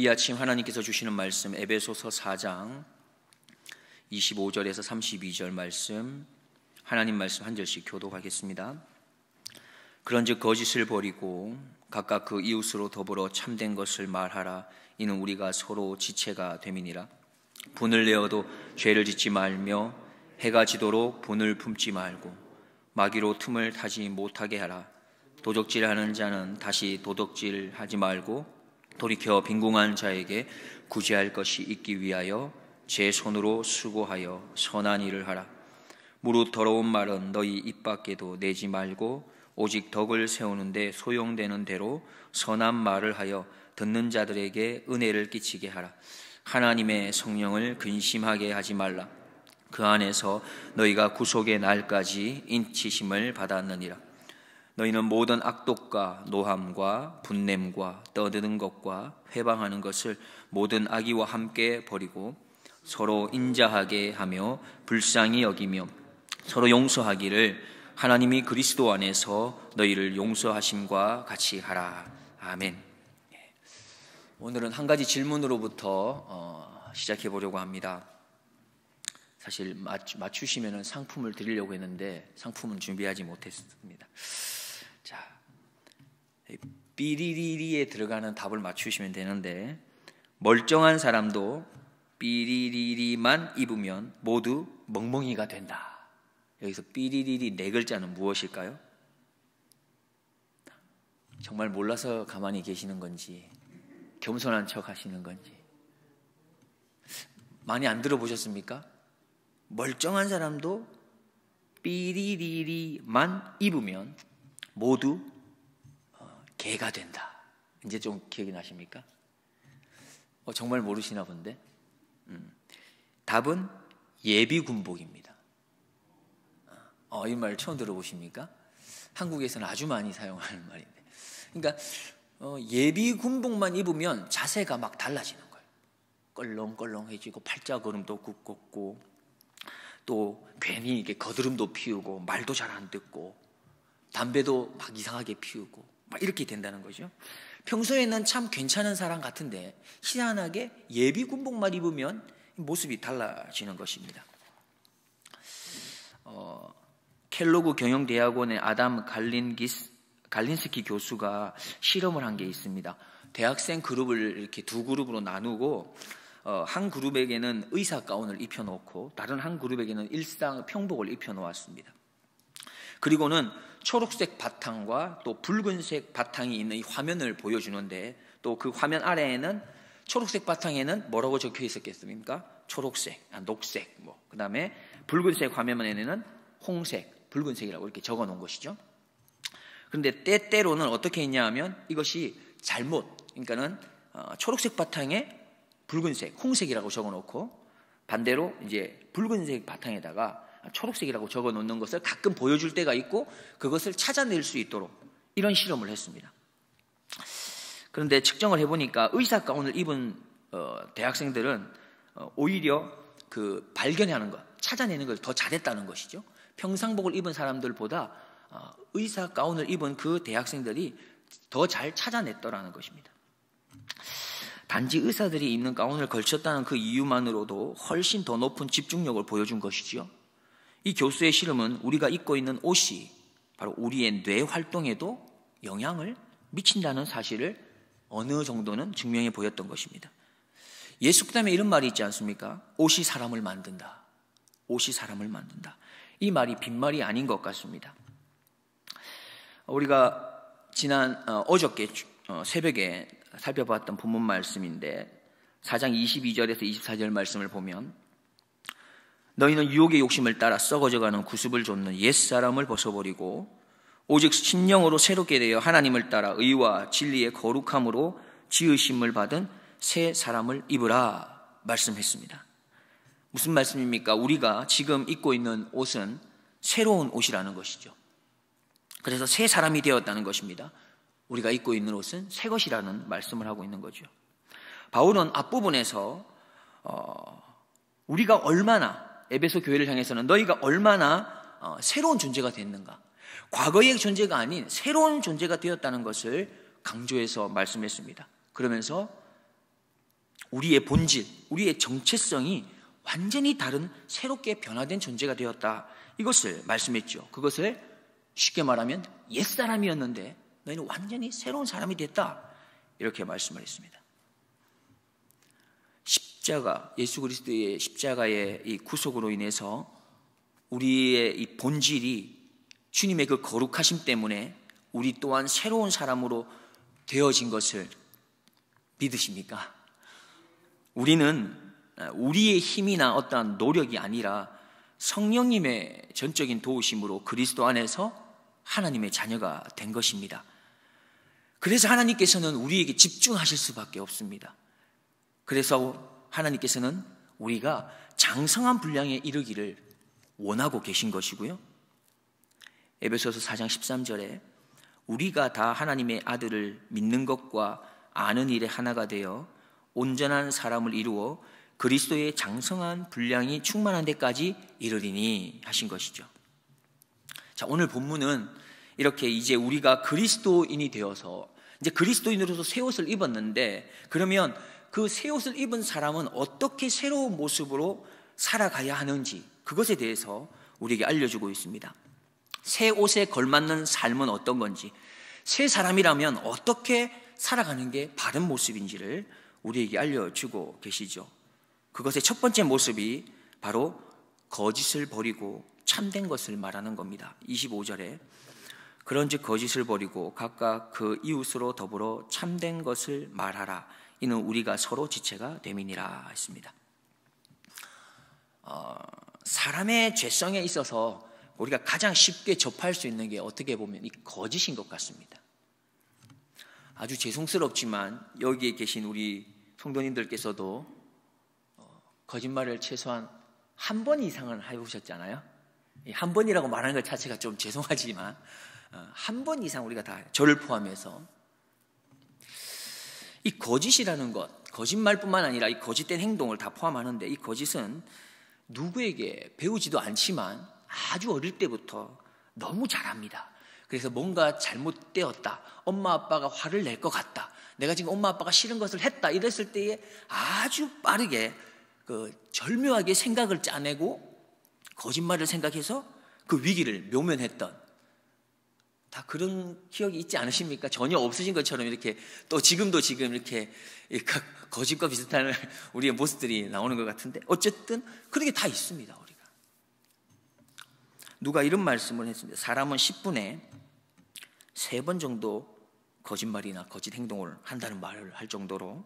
이 아침 하나님께서 주시는 말씀 에베소서 4장 25절에서 32절 말씀 하나님 말씀 한 절씩 교독하겠습니다. 그런즉 거짓을 버리고 각각 그 이웃으로 더불어 참된 것을 말하라 이는 우리가 서로 지체가 됨이니라 분을 내어도 죄를 짓지 말며 해가 지도록 분을 품지 말고 마귀로 틈을 타지 못하게 하라 도적질하는 자는 다시 도덕질하지 말고 돌이켜 빈궁한 자에게 구제할 것이 있기 위하여 제 손으로 수고하여 선한 일을 하라. 무릇 더러운 말은 너희 입 밖에도 내지 말고 오직 덕을 세우는데 소용되는 대로 선한 말을 하여 듣는 자들에게 은혜를 끼치게 하라. 하나님의 성령을 근심하게 하지 말라. 그 안에서 너희가 구속의 날까지 인치심을 받았느니라. 너희는 모든 악독과 노함과 분냄과 떠드는 것과 회방하는 것을 모든 악의와 함께 버리고 서로 인자하게 하며 불쌍히 여기며 서로 용서하기를 하나님이 그리스도 안에서 너희를 용서하심과 같이 하라. 아멘. 예. 오늘은 한 가지 질문으로부터 어, 시작해 보려고 합니다. 사실 맞추시면 상품을 드리려고 했는데 상품은 준비하지 못했습니다. 삐리리리에 들어가는 답을 맞추시면 되는데 멀쩡한 사람도 삐리리리만 입으면 모두 멍멍이가 된다. 여기서 삐리리리 네 글자는 무엇일까요? 정말 몰라서 가만히 계시는 건지 겸손한 척 하시는 건지 많이 안 들어보셨습니까? 멀쩡한 사람도 삐리리리만 입으면 모두 개가 된다. 이제 좀 기억이 나십니까? 어, 정말 모르시나 본데. 음. 답은 예비 군복입니다. 어, 이 말 처음 들어보십니까? 한국에서는 아주 많이 사용하는 말인데. 그러니까 어, 예비 군복만 입으면 자세가 막 달라지는 거예요. 껄렁껄렁해지고 팔자 걸음도 굳고 또 괜히 이게 거드름도 피우고 말도 잘 안 듣고 담배도 막 이상하게 피우고 막 이렇게 된다는 거죠. 평소에는 참 괜찮은 사람 같은데 희한하게 예비 군복만 입으면 모습이 달라지는 것입니다. 어, 켈로그 경영대학원의 아담 갈린기스, 갈린스키 교수가 실험을 한 게 있습니다. 대학생 그룹을 이렇게 두 그룹으로 나누고 어, 한 그룹에게는 의사 가운을 입혀놓고 다른 한 그룹에게는 일상 평복을 입혀놓았습니다. 그리고는 초록색 바탕과 또 붉은색 바탕이 있는 이 화면을 보여주는데 또 그 화면 아래에는 초록색 바탕에는 뭐라고 적혀 있었겠습니까? 초록색, 아, 녹색, 뭐. 그 다음에 붉은색 화면에는 홍색, 붉은색이라고 이렇게 적어 놓은 것이죠. 그런데 때때로는 어떻게 했냐 하면 이것이 잘못, 그러니까는 어, 초록색 바탕에 붉은색, 홍색이라고 적어 놓고 반대로 이제 붉은색 바탕에다가 초록색이라고 적어 놓는 것을 가끔 보여줄 때가 있고 그것을 찾아낼 수 있도록 이런 실험을 했습니다. 그런데 측정을 해보니까 의사 가운을 입은 어, 대학생들은 어, 오히려 그 발견하는 것, 찾아내는 것을 더 잘했다는 것이죠. 평상복을 입은 사람들보다 어, 의사 가운을 입은 그 대학생들이 더 잘 찾아냈더라는 것입니다. 단지 의사들이 입는 가운을 걸쳤다는 그 이유만으로도 훨씬 더 높은 집중력을 보여준 것이지요. 이 교수의 실험은 우리가 입고 있는 옷이 바로 우리의 뇌 활동에도 영향을 미친다는 사실을 어느 정도는 증명해 보였던 것입니다. 예수 그다음에 이런 말이 있지 않습니까? 옷이 사람을 만든다. 옷이 사람을 만든다. 이 말이 빈말이 아닌 것 같습니다. 우리가 지난 어, 저께 어, 새벽에 살펴봤던 본문 말씀인데 4장 22절에서 24절 말씀을 보면 너희는 유혹의 욕심을 따라 썩어져가는 구습을 좇는 옛사람을 벗어버리고 오직 신령으로 새롭게 되어 하나님을 따라 의와 진리의 거룩함으로 지으심을 받은 새 사람을 입으라 말씀했습니다. 무슨 말씀입니까? 우리가 지금 입고 있는 옷은 새로운 옷이라는 것이죠. 그래서 새 사람이 되었다는 것입니다. 우리가 입고 있는 옷은 새 것이라는 말씀을 하고 있는 거죠. 바울은 앞부분에서 어, 우리가 얼마나 에베소 교회를 향해서는 너희가 얼마나 어, 새로운 존재가 됐는가. 과거의 존재가 아닌 새로운 존재가 되었다는 것을 강조해서 말씀했습니다. 그러면서 우리의 본질, 우리의 정체성이 완전히 다른 새롭게 변화된 존재가 되었다. 이것을 말씀했죠. 그것을 쉽게 말하면 옛사람이었는데 너희는 완전히 새로운 사람이 됐다. 이렇게 말씀을 했습니다. 십자가 예수 그리스도의 십자가의 이 구속으로 인해서 우리의 이 본질이 주님의 그 거룩하심 때문에 우리 또한 새로운 사람으로 되어진 것을 믿으십니까? 우리는 아, 우리의 힘이나 어떠한 노력이 아니라 성령님의 전적인 도우심으로 그리스도 안에서 하나님의 자녀가 된 것입니다. 그래서 하나님께서는 우리에게 집중하실 수밖에 없습니다. 그래서 하나님께서는 우리가 장성한 분량에 이르기를 원하고 계신 것이고요. 에베소서 4장 13절에 우리가 다 하나님의 아들을 믿는 것과 아는 일에 하나가 되어 온전한 사람을 이루어 그리스도의 장성한 분량이 충만한 데까지 이르리니 하신 것이죠. 자, 오늘 본문은 이렇게 이제 우리가 그리스도인이 되어서 이제 그리스도인으로서 새 옷을 입었는데 그러면 그새 옷을 입은 사람은 어떻게 새로운 모습으로 살아가야 하는지 그것에 대해서 우리에게 알려주고 있습니다. 새 옷에 걸맞는 삶은 어떤 건지, 새 사람이라면 어떻게 살아가는 게 바른 모습인지를 우리에게 알려주고 계시죠. 그것의 첫 번째 모습이 바로 거짓을 버리고 참된 것을 말하는 겁니다. 25절에 그런즉 거짓을 버리고 각각 그 이웃으로 더불어 참된 것을 말하라. 이는 우리가 서로 지체가 됨이니라 했습니다. 어, 사람의 죄성에 있어서 우리가 가장 쉽게 접할 수 있는 게 어떻게 보면 이 거짓인 것 같습니다. 아주 죄송스럽지만 여기에 계신 우리 성도님들께서도 어, 거짓말을 최소한 한 번 이상은 해보셨잖아요. 한 번이라고 말하는 것 자체가 좀 죄송하지만 어, 한번 이상 우리가 다 저를 포함해서 이 거짓이라는 것, 거짓말뿐만 아니라 이 거짓된 행동을 다 포함하는데 이 거짓은 누구에게 배우지도 않지만 아주 어릴 때부터 너무 잘합니다. 그래서 뭔가 잘못되었다. 엄마 아빠가 화를 낼 것 같다. 내가 지금 엄마 아빠가 싫은 것을 했다. 이랬을 때에 아주 빠르게 그 절묘하게 생각을 짜내고 거짓말을 생각해서 그 위기를 묘면했던 다 그런 기억이 있지 않으십니까? 전혀 없으신 것처럼 이렇게 또 지금도 지금 이렇게 거짓과 비슷한 우리의 모습들이 나오는 것 같은데 어쨌든 그런 게 다 있습니다 우리가 누가 이런 말씀을 했습니다 사람은 10분에 3번 정도 거짓말이나 거짓 행동을 한다는 말을 할 정도로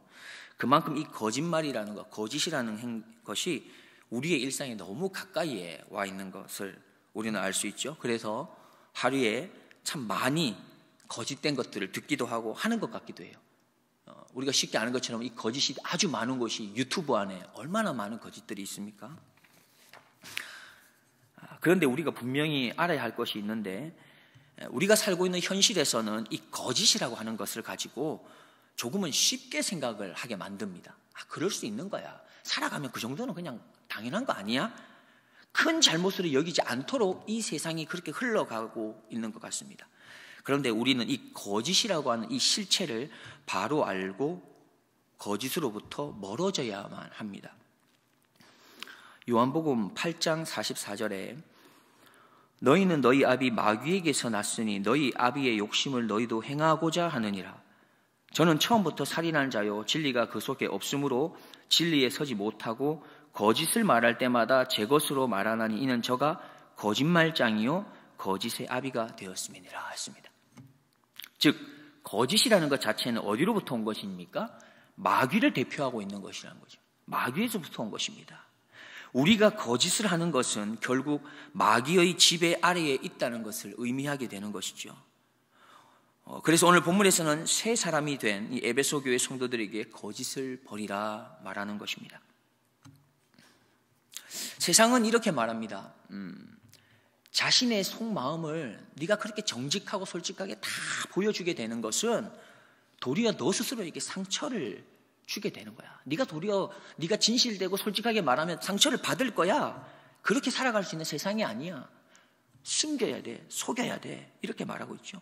그만큼 이 거짓말이라는 것, 거짓이라는 것이 우리의 일상에 너무 가까이에 와 있는 것을 우리는 알 수 있죠. 그래서 하루에 참 많이 거짓된 것들을 듣기도 하고 하는 것 같기도 해요. 어, 우리가 쉽게 아는 것처럼 이 거짓이 아주 많은 것이 유튜브 안에 얼마나 많은 거짓들이 있습니까? 아, 그런데 우리가 분명히 알아야 할 것이 있는데 우리가 살고 있는 현실에서는 이 거짓이라고 하는 것을 가지고 조금은 쉽게 생각을 하게 만듭니다. 아, 그럴 수 있는 거야. 살아가면 그 정도는 그냥 당연한 거 아니야? 큰 잘못으로 여기지 않도록 이 세상이 그렇게 흘러가고 있는 것 같습니다. 그런데 우리는 이 거짓이라고 하는 이 실체를 바로 알고 거짓으로부터 멀어져야만 합니다. 요한복음 8장 44절에 너희는 너희 아비 마귀에게서 났으니 너희 아비의 욕심을 너희도 행하고자 하느니라. 저는 처음부터 살인한 자요 진리가 그 속에 없으므로 진리에 서지 못하고 거짓을 말할 때마다 제 것으로 말하나니 이는 저가 거짓말장이요 거짓의 아비가 되었음이니라 했습니다. 즉 거짓이라는 것 자체는 어디로부터 온 것입니까? 마귀를 대표하고 있는 것이라는 거죠. 마귀에서부터 온 것입니다. 우리가 거짓을 하는 것은 결국 마귀의 지배 아래에 있다는 것을 의미하게 되는 것이죠. 어, 그래서 오늘 본문에서는 새 사람이 된 이 에베소 교회 성도들에게 거짓을 버리라 말하는 것입니다. 세상은 이렇게 말합니다. 음, 자신의 속마음을 네가 그렇게 정직하고 솔직하게 다 보여주게 되는 것은 도리어 너 스스로에게 상처를 주게 되는 거야. 네가 도리어 네가 진실되고 솔직하게 말하면 상처를 받을 거야. 그렇게 살아갈 수 있는 세상이 아니야. 숨겨야 돼, 속여야 돼 이렇게 말하고 있죠.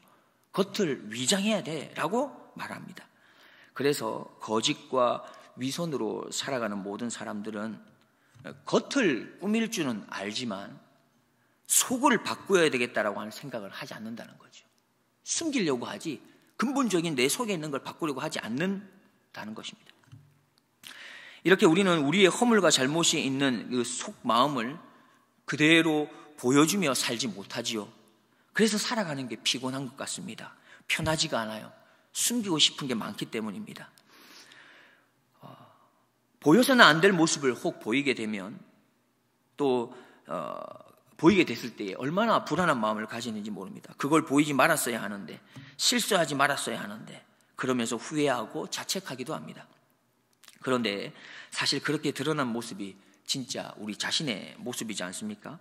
겉을 위장해야 돼라고 말합니다. 그래서 거짓과 위선으로 살아가는 모든 사람들은 겉을 꾸밀 줄은 알지만 속을 바꾸어야 되겠다라고 하는 생각을 하지 않는다는 거죠. 숨기려고 하지 근본적인 내 속에 있는 걸 바꾸려고 하지 않는다는 것입니다. 이렇게 우리는 우리의 허물과 잘못이 있는 그 속마음을 그대로 보여주며 살지 못하지요. 그래서 살아가는 게 피곤한 것 같습니다. 편하지가 않아요. 숨기고 싶은 게 많기 때문입니다. 보여서는 안 될 모습을 혹 보이게 되면 또 어, 보이게 됐을 때에 얼마나 불안한 마음을 가지는지 모릅니다. 그걸 보이지 말았어야 하는데 실수하지 말았어야 하는데 그러면서 후회하고 자책하기도 합니다. 그런데 사실 그렇게 드러난 모습이 진짜 우리 자신의 모습이지 않습니까?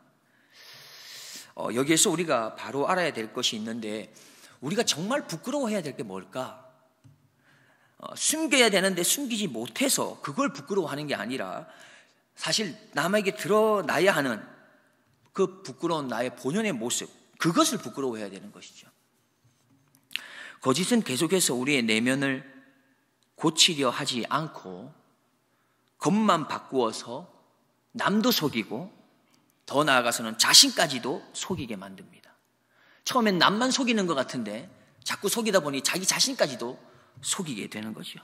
어, 여기에서 우리가 바로 알아야 될 것이 있는데 우리가 정말 부끄러워해야 될 게 뭘까? 어, 숨겨야 되는데 숨기지 못해서 그걸 부끄러워하는 게 아니라 사실 남에게 드러나야 하는 그 부끄러운 나의 본연의 모습, 그것을 부끄러워해야 되는 것이죠. 거짓은 계속해서 우리의 내면을 고치려 하지 않고 겉만 바꾸어서 남도 속이고 더 나아가서는 자신까지도 속이게 만듭니다. 처음엔 남만 속이는 것 같은데 자꾸 속이다 보니 자기 자신까지도 속이게 되는 거죠.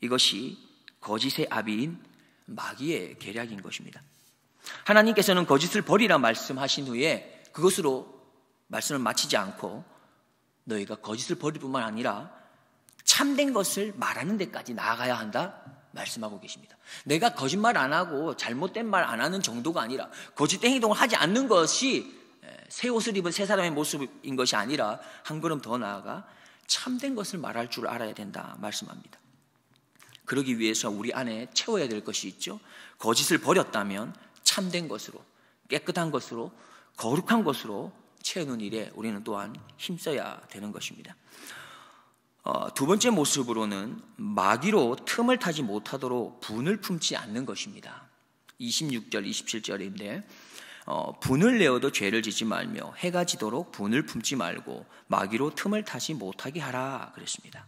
이것이 거짓의 아비인 마귀의 계략인 것입니다. 하나님께서는 거짓을 버리라 말씀하신 후에 그것으로 말씀을 마치지 않고 너희가 거짓을 버릴 뿐만 아니라 참된 것을 말하는 데까지 나아가야 한다 말씀하고 계십니다. 내가 거짓말 안 하고 잘못된 말 안 하는 정도가 아니라 거짓된 행동을 하지 않는 것이 새 옷을 입은 새 사람의 모습인 것이 아니라 한 걸음 더 나아가 참된 것을 말할 줄 알아야 된다 말씀합니다. 그러기 위해서 우리 안에 채워야 될 것이 있죠. 거짓을 버렸다면 참된 것으로, 깨끗한 것으로, 거룩한 것으로 채우는 일에 우리는 또한 힘써야 되는 것입니다. 어, 두 번째 모습으로는 마귀로 틈을 타지 못하도록 분을 품지 않는 것입니다. 26절, 27절인데 어, 분을 내어도 죄를 지지 말며 해가 지도록 분을 품지 말고 마귀로 틈을 타지 못하게 하라 그랬습니다.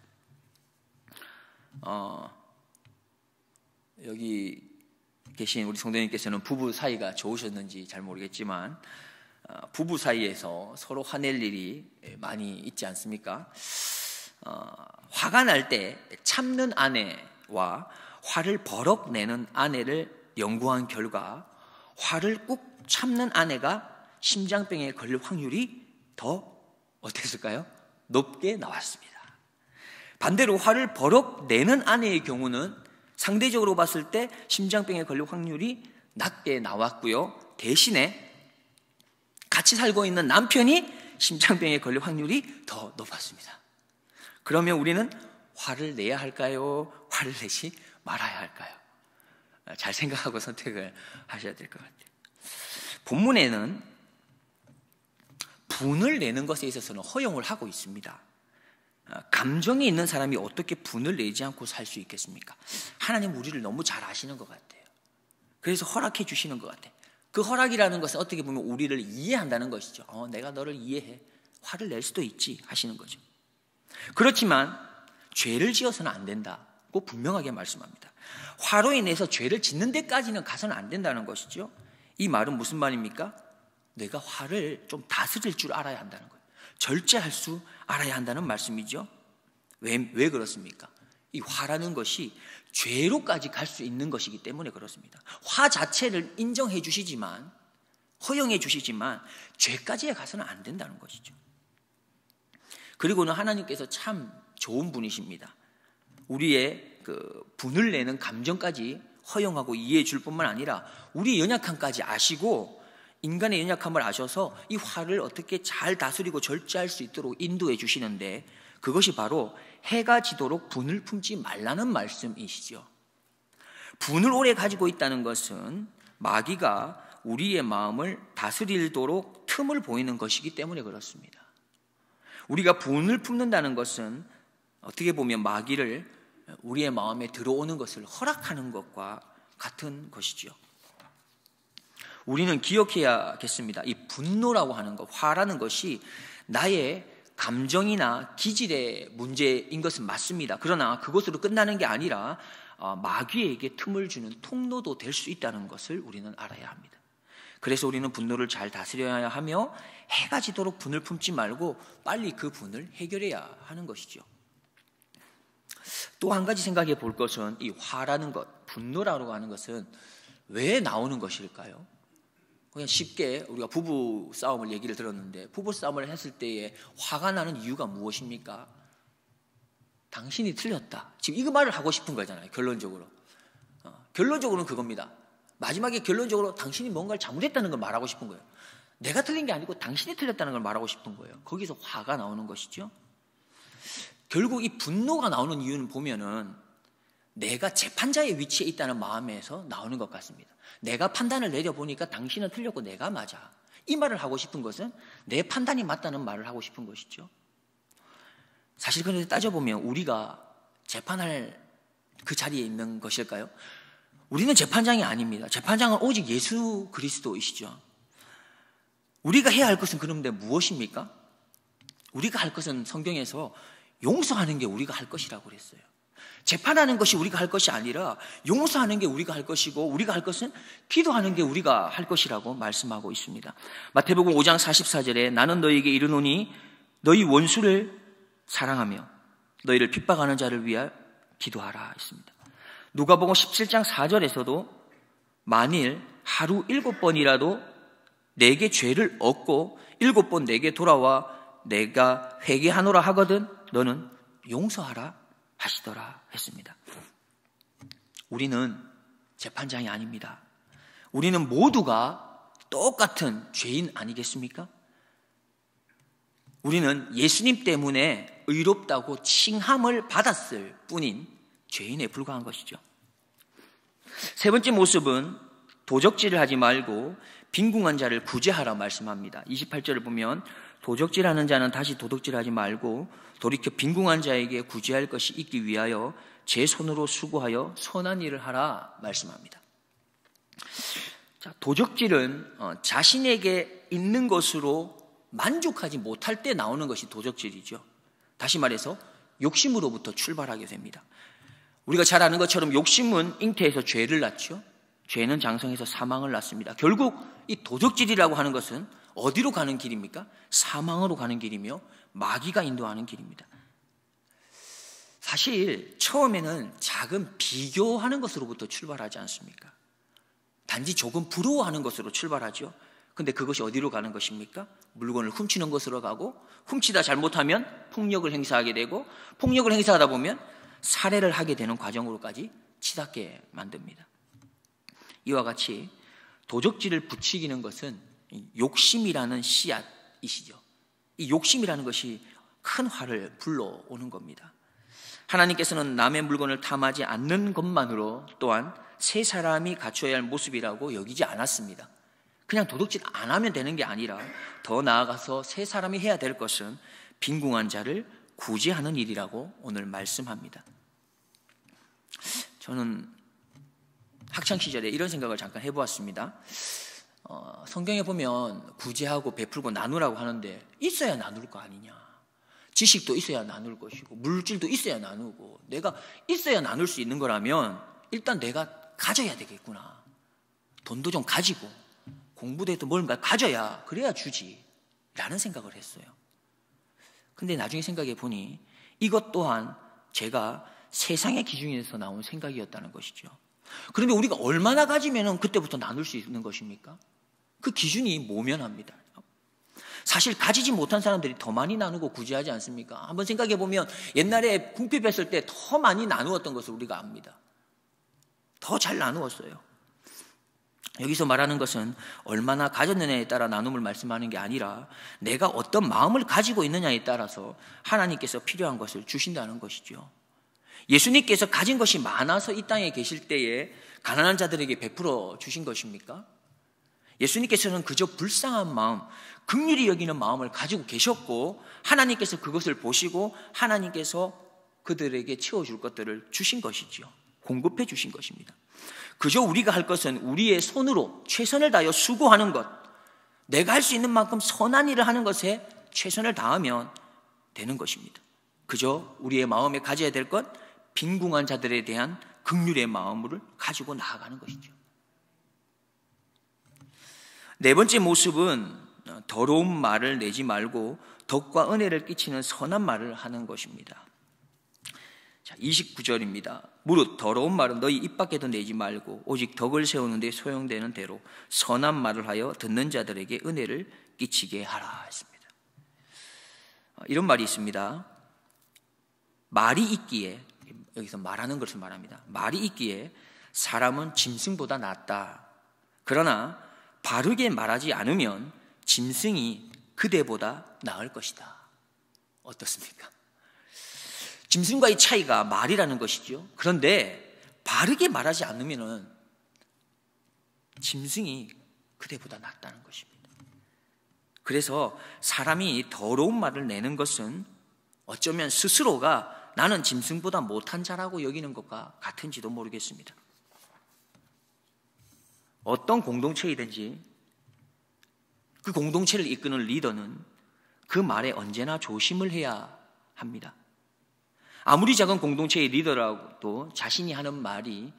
어, 여기 계신 우리 성도님께서는 부부 사이가 좋으셨는지 잘 모르겠지만 어, 부부 사이에서 서로 화낼 일이 많이 있지 않습니까? 어, 화가 날 때 참는 아내와 화를 버럭 내는 아내를 연구한 결과 화를 꾹 참는 아내가 심장병에 걸릴 확률이 더 어땠을까요? 높게 나왔습니다. 반대로 화를 버럭 내는 아내의 경우는 상대적으로 봤을 때 심장병에 걸릴 확률이 낮게 나왔고요. 대신에 같이 살고 있는 남편이 심장병에 걸릴 확률이 더 높았습니다. 그러면 우리는 화를 내야 할까요? 화를 내지 말아야 할까요? 잘 생각하고 선택을 하셔야 될 것 같아요. 본문에는 분을 내는 것에 있어서는 허용을 하고 있습니다. 어, 감정이 있는 사람이 어떻게 분을 내지 않고 살 수 있겠습니까? 하나님 우리를 너무 잘 아시는 것 같아요. 그래서 허락해 주시는 것 같아요. 그 허락이라는 것은 어떻게 보면 우리를 이해한다는 것이죠. 어, 내가 너를 이해해. 화를 낼 수도 있지 하시는 거죠. 그렇지만 죄를 지어서는 안 된다고 분명하게 말씀합니다. 화로 인해서 죄를 짓는 데까지는 가서는 안 된다는 것이죠. 이 말은 무슨 말입니까? 내가 화를 좀 다스릴 줄 알아야 한다는 거예요. 절제할 수 알아야 한다는 말씀이죠. 왜, 왜 그렇습니까? 이 화라는 것이 죄로까지 갈 수 있는 것이기 때문에 그렇습니다. 화 자체를 인정해 주시지만, 허용해 주시지만, 죄까지 가서는 안 된다는 것이죠. 그리고는 하나님께서 참 좋은 분이십니다. 우리의 그 분을 내는 감정까지 허용하고 이해해 줄 뿐만 아니라 우리 연약함까지 아시고 인간의 연약함을 아셔서 이 화를 어떻게 잘 다스리고 절제할 수 있도록 인도해 주시는데 그것이 바로 해가 지도록 분을 품지 말라는 말씀이시죠. 분을 오래 가지고 있다는 것은 마귀가 우리의 마음을 다스리도록 틈을 보이는 것이기 때문에 그렇습니다. 우리가 분을 품는다는 것은 어떻게 보면 마귀를 우리의 마음에 들어오는 것을 허락하는 것과 같은 것이지요. 우리는 기억해야겠습니다. 이 분노라고 하는 것, 화라는 것이 나의 감정이나 기질의 문제인 것은 맞습니다. 그러나 그것으로 끝나는 게 아니라 어, 마귀에게 틈을 주는 통로도 될 수 있다는 것을 우리는 알아야 합니다. 그래서 우리는 분노를 잘 다스려야 하며 해가 지도록 분을 품지 말고 빨리 그 분을 해결해야 하는 것이죠. 또한 가지 생각해 볼 것은 이 화라는 것, 분노라고 하는 것은 왜 나오는 것일까요? 그냥 쉽게 우리가 부부 싸움을 얘기를 들었는데 부부 싸움을 했을 때에 화가 나는 이유가 무엇입니까? 당신이 틀렸다. 지금 이거 말을 하고 싶은 거잖아요. 결론적으로. 어, 결론적으로는 그겁니다. 마지막에 결론적으로 당신이 뭔가를 잘못했다는 걸 말하고 싶은 거예요. 내가 틀린 게 아니고 당신이 틀렸다는 걸 말하고 싶은 거예요. 거기서 화가 나오는 것이죠. 결국 이 분노가 나오는 이유는 보면은 내가 재판자의 위치에 있다는 마음에서 나오는 것 같습니다. 내가 판단을 내려보니까 당신은 틀렸고 내가 맞아. 이 말을 하고 싶은 것은 내 판단이 맞다는 말을 하고 싶은 것이죠. 사실 그런데 따져보면 우리가 재판할 그 자리에 있는 것일까요? 우리는 재판장이 아닙니다. 재판장은 오직 예수 그리스도이시죠. 우리가 해야 할 것은 그런데 무엇입니까? 우리가 할 것은 성경에서 용서하는 게 우리가 할 것이라고 그랬어요. 재판하는 것이 우리가 할 것이 아니라 용서하는 게 우리가 할 것이고 우리가 할 것은 기도하는 게 우리가 할 것이라고 말씀하고 있습니다. 마태복음 5장 44절에 나는 너희에게 이르노니 너희 원수를 사랑하며 너희를 핍박하는 자를 위하여 기도하라 했습니다 누가복음 17장 4절에서도 만일 하루 일곱 번이라도 내게 죄를 얻고 일곱 번 내게 돌아와 내가 회개하노라 하거든 너는 용서하라 하시더라 했습니다. 우리는 재판장이 아닙니다. 우리는 모두가 똑같은 죄인 아니겠습니까? 우리는 예수님 때문에 의롭다고 칭함을 받았을 뿐인 죄인에 불과한 것이죠. 세 번째 모습은 도적질을 하지 말고 빈궁한 자를 구제하라 말씀합니다. 28절을 보면 도적질하는 자는 다시 도둑질하지 말고 돌이켜 빈궁한 자에게 구제할 것이 있기 위하여 제 손으로 수고하여 선한 일을 하라 말씀합니다. 자, 도적질은 어, 자신에게 있는 것으로 만족하지 못할 때 나오는 것이 도적질이죠. 다시 말해서 욕심으로부터 출발하게 됩니다. 우리가 잘 아는 것처럼 욕심은 잉태에서 죄를 낳죠. 죄는 장성에서 사망을 낳습니다. 결국 이 도적질이라고 하는 것은 어디로 가는 길입니까? 사망으로 가는 길이며 마귀가 인도하는 길입니다. 사실 처음에는 작은 비교하는 것으로부터 출발하지 않습니까? 단지 조금 부러워하는 것으로 출발하죠. 근데 그것이 어디로 가는 것입니까? 물건을 훔치는 것으로 가고 훔치다 잘못하면 폭력을 행사하게 되고 폭력을 행사하다 보면 살해를 하게 되는 과정으로까지 치닫게 만듭니다. 이와 같이 도적질을 부추기는 것은 욕심이라는 씨앗이시죠. 이 욕심이라는 것이 큰 화를 불러오는 겁니다. 하나님께서는 남의 물건을 탐하지 않는 것만으로 또한 세 사람이 갖춰야 할 모습이라고 여기지 않았습니다. 그냥 도둑질 안 하면 되는 게 아니라 더 나아가서 세 사람이 해야 될 것은 빈궁한 자를 구제하는 일이라고 오늘 말씀합니다. 저는 학창 시절에 이런 생각을 잠깐 해보았습니다. 어, 성경에 보면 구제하고 베풀고 나누라고 하는데 있어야 나눌 거 아니냐. 지식도 있어야 나눌 것이고 물질도 있어야 나누고 내가 있어야 나눌 수 있는 거라면 일단 내가 가져야 되겠구나. 돈도 좀 가지고 공부대도 뭔가 가져야 그래야 주지. 라는 생각을 했어요. 근데 나중에 생각해 보니 이것 또한 제가 세상의 기준에서 나온 생각이었다는 것이죠. 그런데 우리가 얼마나 가지면 그때부터 나눌 수 있는 것입니까? 그 기준이 모면합니다. 사실 가지지 못한 사람들이 더 많이 나누고 구제하지 않습니까? 한번 생각해 보면 옛날에 궁핍 했을 때 더 많이 나누었던 것을 우리가 압니다. 더 잘 나누었어요. 여기서 말하는 것은 얼마나 가졌느냐에 따라 나눔을 말씀하는 게 아니라 내가 어떤 마음을 가지고 있느냐에 따라서 하나님께서 필요한 것을 주신다는 것이죠. 예수님께서 가진 것이 많아서 이 땅에 계실 때에 가난한 자들에게 베풀어 주신 것입니까? 예수님께서는 그저 불쌍한 마음, 극률이 여기는 마음을 가지고 계셨고 하나님께서 그것을 보시고 하나님께서 그들에게 채워줄 것들을 주신 것이지요. 공급해 주신 것입니다. 그저 우리가 할 것은 우리의 손으로 최선을 다하여 수고하는 것, 내가 할 수 있는 만큼 선한 일을 하는 것에 최선을 다하면 되는 것입니다. 그저 우리의 마음에 가져야 될 것, 빈궁한 자들에 대한 극률의 마음을 가지고 나아가는 것이죠. 네 번째 모습은 더러운 말을 내지 말고 덕과 은혜를 끼치는 선한 말을 하는 것입니다. 자, 29절입니다. 무릇 더러운 말은 너희 입 밖에도 내지 말고 오직 덕을 세우는 데 소용되는 대로 선한 말을 하여 듣는 자들에게 은혜를 끼치게 하라 했습니다. 어, 이런 말이 있습니다. 말이 있기에 여기서 말하는 것을 말합니다. 말이 있기에 사람은 짐승보다 낫다. 그러나 바르게 말하지 않으면 짐승이 그대보다 나을 것이다. 어떻습니까? 짐승과의 차이가 말이라는 것이죠. 그런데 바르게 말하지 않으면 짐승이 그대보다 낫다는 것입니다. 그래서 사람이 더러운 말을 내는 것은 어쩌면 스스로가 나는 짐승보다 못한 자라고 여기는 것과 같은지도 모르겠습니다. 어떤 공동체이든지 그 공동체를 이끄는 리더는 그 말에 언제나 조심을 해야 합니다. 아무리 작은 공동체의 리더라도 자신이 하는 말이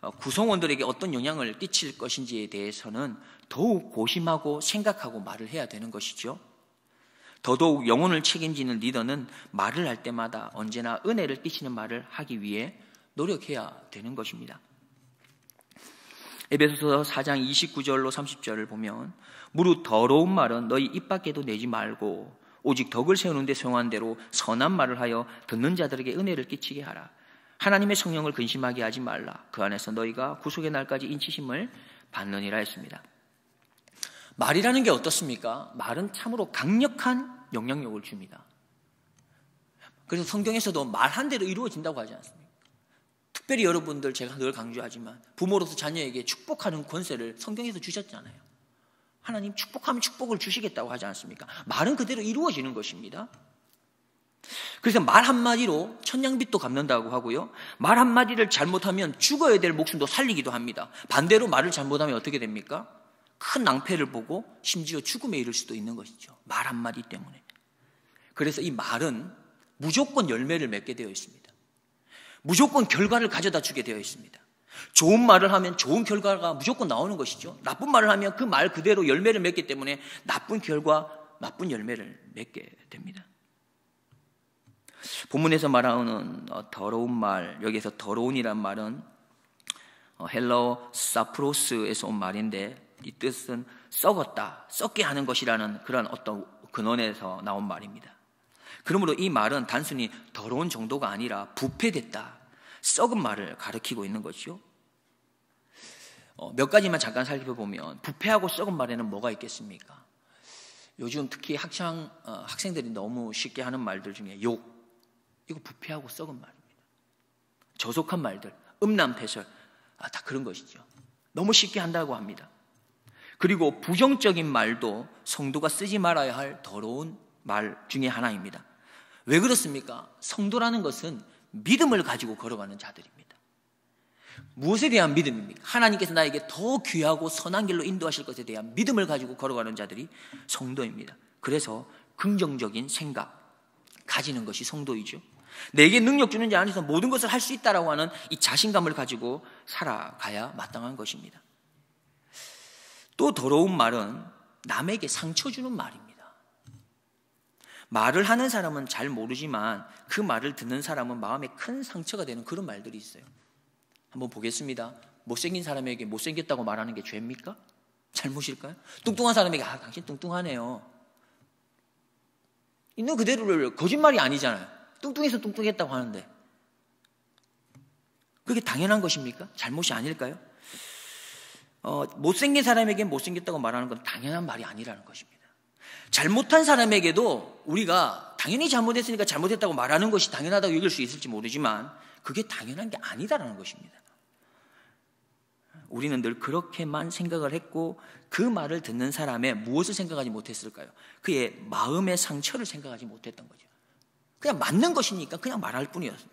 어, 구성원들에게 어떤 영향을 끼칠 것인지에 대해서는 더욱 고심하고 생각하고 말을 해야 되는 것이죠. 더더욱 영혼을 책임지는 리더는 말을 할 때마다 언제나 은혜를 끼치는 말을 하기 위해 노력해야 되는 것입니다. 에베소서 4장 29절로 30절을 보면 무릇 더러운 말은 너희 입 밖에도 내지 말고 오직 덕을 세우는데 성한 대로 선한 말을 하여 듣는 자들에게 은혜를 끼치게 하라. 하나님의 성령을 근심하게 하지 말라. 그 안에서 너희가 구속의 날까지 인치심을 받느니라 했습니다. 말이라는 게 어떻습니까? 말은 참으로 강력한 영향력을 줍니다. 그래서 성경에서도 말 한 대로 이루어진다고 하지 않습니까? 특별히 여러분들 제가 늘 강조하지만 부모로서 자녀에게 축복하는 권세를 성경에서 주셨잖아요. 하나님 축복하면 축복을 주시겠다고 하지 않습니까? 말은 그대로 이루어지는 것입니다. 그래서 말 한마디로 천냥빚도 갚는다고 하고요. 말 한마디를 잘못하면 죽어야 될 목숨도 살리기도 합니다. 반대로 말을 잘못하면 어떻게 됩니까? 큰 낭패를 보고 심지어 죽음에 이를 수도 있는 것이죠. 말 한마디 때문에. 그래서 이 말은 무조건 열매를 맺게 되어 있습니다. 무조건 결과를 가져다 주게 되어 있습니다. 좋은 말을 하면 좋은 결과가 무조건 나오는 것이죠. 나쁜 말을 하면 그 말 그대로 열매를 맺기 때문에 나쁜 결과, 나쁜 열매를 맺게 됩니다. 본문에서 말하는 어, 더러운 말, 여기에서 더러운이란 말은 헬로어 사프로스에서 온 말인데 이 뜻은 썩었다, 썩게 하는 것이라는 그런 어떤 근원에서 나온 말입니다. 그러므로 이 말은 단순히 더러운 정도가 아니라 부패됐다, 썩은 말을 가리키고 있는 것이요. 어, 몇 가지만 잠깐 살펴보면 부패하고 썩은 말에는 뭐가 있겠습니까? 요즘 특히 학창 어, 학생들이 너무 쉽게 하는 말들 중에 욕 이거 부패하고 썩은 말입니다. 저속한 말들, 음란패설 아, 다 그런 것이죠. 너무 쉽게 한다고 합니다. 그리고 부정적인 말도 성도가 쓰지 말아야 할 더러운 말 중에 하나입니다. 왜 그렇습니까? 성도라는 것은 믿음을 가지고 걸어가는 자들입니다. 무엇에 대한 믿음입니까? 하나님께서 나에게 더 귀하고 선한 길로 인도하실 것에 대한 믿음을 가지고 걸어가는 자들이 성도입니다. 그래서 긍정적인 생각 가지는 것이 성도이죠. 내게 능력 주는 자 안에서 모든 것을 할 수 있다라고 하는 이 자신감을 가지고 살아가야 마땅한 것입니다. 또 더러운 말은 남에게 상처 주는 말입니다. 말을 하는 사람은 잘 모르지만 그 말을 듣는 사람은 마음에 큰 상처가 되는 그런 말들이 있어요. 한번 보겠습니다. 못생긴 사람에게 못생겼다고 말하는 게 죄입니까? 잘못일까요? 뚱뚱한 사람에게 아 당신 뚱뚱하네요. 있는 그대로를 거짓말이 아니잖아요. 뚱뚱해서 뚱뚱했다고 하는데 그게 당연한 것입니까? 잘못이 아닐까요? 어, 못생긴 사람에게 못생겼다고 말하는 건 당연한 말이 아니라는 것입니다. 잘못한 사람에게도 우리가 당연히 잘못했으니까 잘못했다고 말하는 것이 당연하다고 여길 수 있을지 모르지만 그게 당연한 게 아니다라는 것입니다. 우리는 늘 그렇게만 생각을 했고 그 말을 듣는 사람의 무엇을 생각하지 못했을까요? 그의 마음의 상처를 생각하지 못했던 거죠. 그냥 맞는 것이니까 그냥 말할 뿐이었습니다.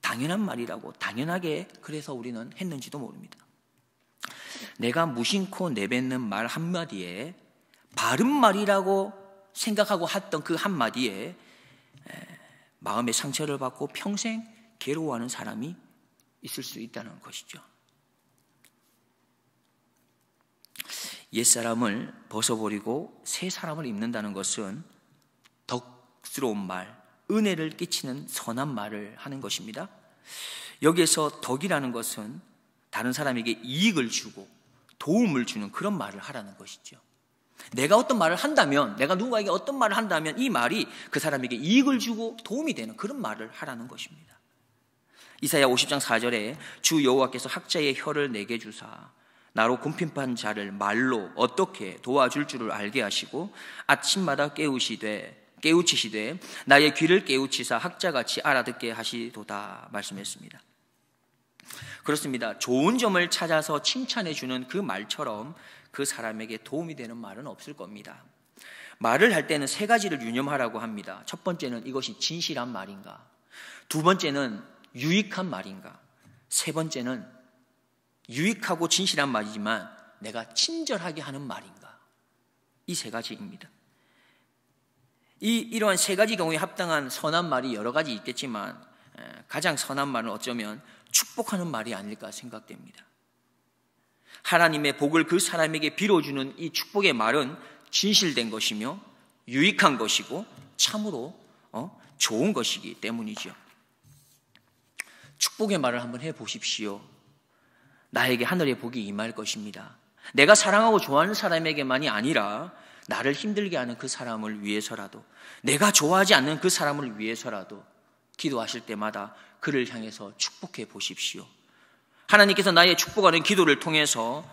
당연한 말이라고 당연하게 그래서 우리는 했는지도 모릅니다. 내가 무심코 내뱉는 말 한마디에 바른 말이라고 생각하고 했던 그 한마디에 마음의 상처를 받고 평생 괴로워하는 사람이 있을 수 있다는 것이죠. 옛사람을 벗어버리고 새 사람을 입는다는 것은 덕스러운 말, 은혜를 끼치는 선한 말을 하는 것입니다. 여기에서 덕이라는 것은 다른 사람에게 이익을 주고 도움을 주는 그런 말을 하라는 것이죠. 내가 어떤 말을 한다면, 내가 누군가에게 어떤 말을 한다면 이 말이 그 사람에게 이익을 주고 도움이 되는 그런 말을 하라는 것입니다. 이사야 50장 4절에 주 여호와께서 학자의 혀를 내게 주사 나로 곰핀판 자를 말로 어떻게 도와줄 줄을 알게 하시고 아침마다 깨우시되 깨우치시되 나의 귀를 깨우치사 학자같이 알아듣게 하시도다 말씀했습니다. 그렇습니다. 좋은 점을 찾아서 칭찬해 주는 그 말처럼 그 사람에게 도움이 되는 말은 없을 겁니다. 말을 할 때는 세 가지를 유념하라고 합니다. 첫 번째는 이것이 진실한 말인가? 두 번째는 유익한 말인가? 세 번째는 유익하고 진실한 말이지만 내가 친절하게 하는 말인가? 이 세 가지입니다. 이 이러한 세 가지 경우에 합당한 선한 말이 여러 가지 있겠지만 가장 선한 말은 어쩌면 축복하는 말이 아닐까 생각됩니다. 하나님의 복을 그 사람에게 빌어주는 이 축복의 말은 진실된 것이며 유익한 것이고 참으로 어? 좋은 것이기 때문이죠. 축복의 말을 한번 해 보십시오. 나에게 하늘의 복이 임할 것입니다. 내가 사랑하고 좋아하는 사람에게만이 아니라 나를 힘들게 하는 그 사람을 위해서라도 내가 좋아하지 않는 그 사람을 위해서라도 기도하실 때마다 그를 향해서 축복해 보십시오. 하나님께서 나의 축복하는 기도를 통해서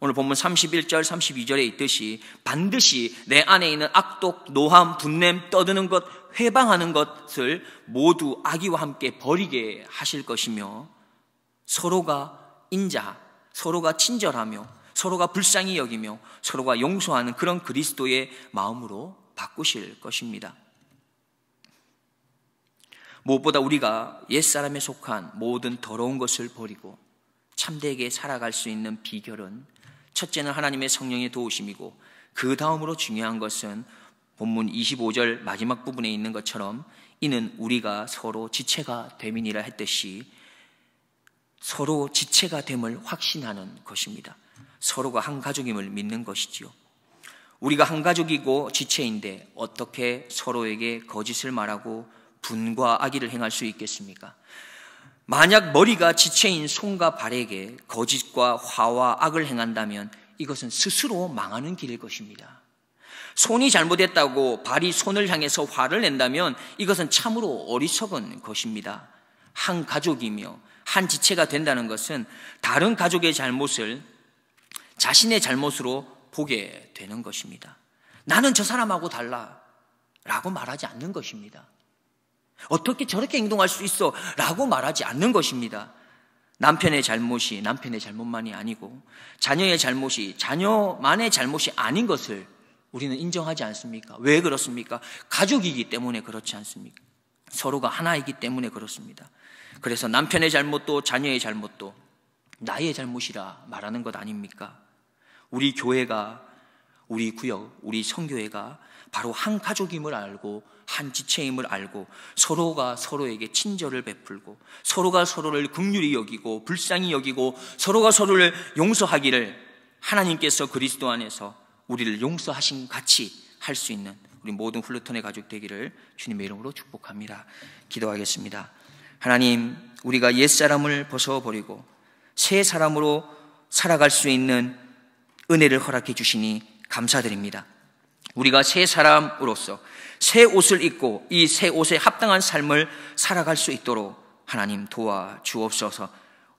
오늘 본문 31절, 32절에 있듯이 반드시 내 안에 있는 악독, 노함, 분냄, 떠드는 것, 회방하는 것을 모두 아기와 함께 버리게 하실 것이며 서로가 인자, 서로가 친절하며 서로가 불쌍히 여기며 서로가 용서하는 그런 그리스도의 마음으로 바꾸실 것입니다. 무엇보다 우리가 옛사람에 속한 모든 더러운 것을 버리고 참되게 살아갈 수 있는 비결은 첫째는 하나님의 성령의 도우심이고 그 다음으로 중요한 것은 본문 25절 마지막 부분에 있는 것처럼 이는 우리가 서로 지체가 됨이니라 했듯이 서로 지체가 됨을 확신하는 것입니다. 서로가 한 가족임을 믿는 것이지요. 우리가 한 가족이고 지체인데 어떻게 서로에게 거짓을 말하고 분과 악의를 행할 수 있겠습니까? 만약 머리가 지체인 손과 발에게 거짓과 화와 악을 행한다면 이것은 스스로 망하는 길일 것입니다. 손이 잘못했다고 발이 손을 향해서 화를 낸다면 이것은 참으로 어리석은 것입니다. 한 가족이며 한 지체가 된다는 것은 다른 가족의 잘못을 자신의 잘못으로 보게 되는 것입니다. 나는 저 사람하고 달라 라고 말하지 않는 것입니다. 어떻게 저렇게 행동할 수 있어? 라고 말하지 않는 것입니다. 남편의 잘못이 남편의 잘못만이 아니고 자녀의 잘못이 자녀만의 잘못이 아닌 것을 우리는 인정하지 않습니까? 왜 그렇습니까? 가족이기 때문에 그렇지 않습니까? 서로가 하나이기 때문에 그렇습니다. 그래서 남편의 잘못도 자녀의 잘못도 나의 잘못이라 말하는 것 아닙니까? 우리 교회가 우리 구역, 우리 성교회가 바로 한 가족임을 알고 한 지체임을 알고 서로가 서로에게 친절을 베풀고 서로가 서로를 긍휼히 여기고 불쌍히 여기고 서로가 서로를 용서하기를 하나님께서 그리스도 안에서 우리를 용서하신 같이 할 수 있는 우리 모든 훌루톤의 가족 되기를 주님의 이름으로 축복합니다. 기도하겠습니다. 하나님, 우리가 옛사람을 벗어버리고 새 사람으로 살아갈 수 있는 은혜를 허락해 주시니 감사드립니다. 우리가 새 사람으로서 새 옷을 입고 이 새 옷에 합당한 삶을 살아갈 수 있도록 하나님 도와 주옵소서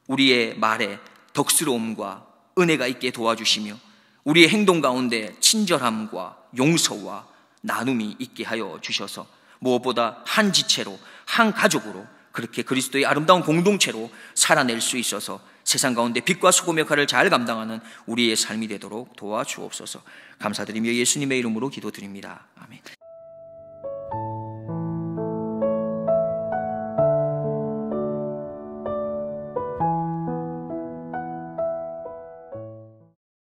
우리의 말에 덕스러움과 은혜가 있게 도와주시며 우리의 행동 가운데 친절함과 용서와 나눔이 있게 하여 주셔서 무엇보다 한 지체로 한 가족으로 그렇게 그리스도의 아름다운 공동체로 살아낼 수 있어서 세상 가운데 빛과 소금 역할을 잘 감당하는 우리의 삶이 되도록 도와주옵소서. 감사드리며 예수님의 이름으로 기도드립니다. 아멘.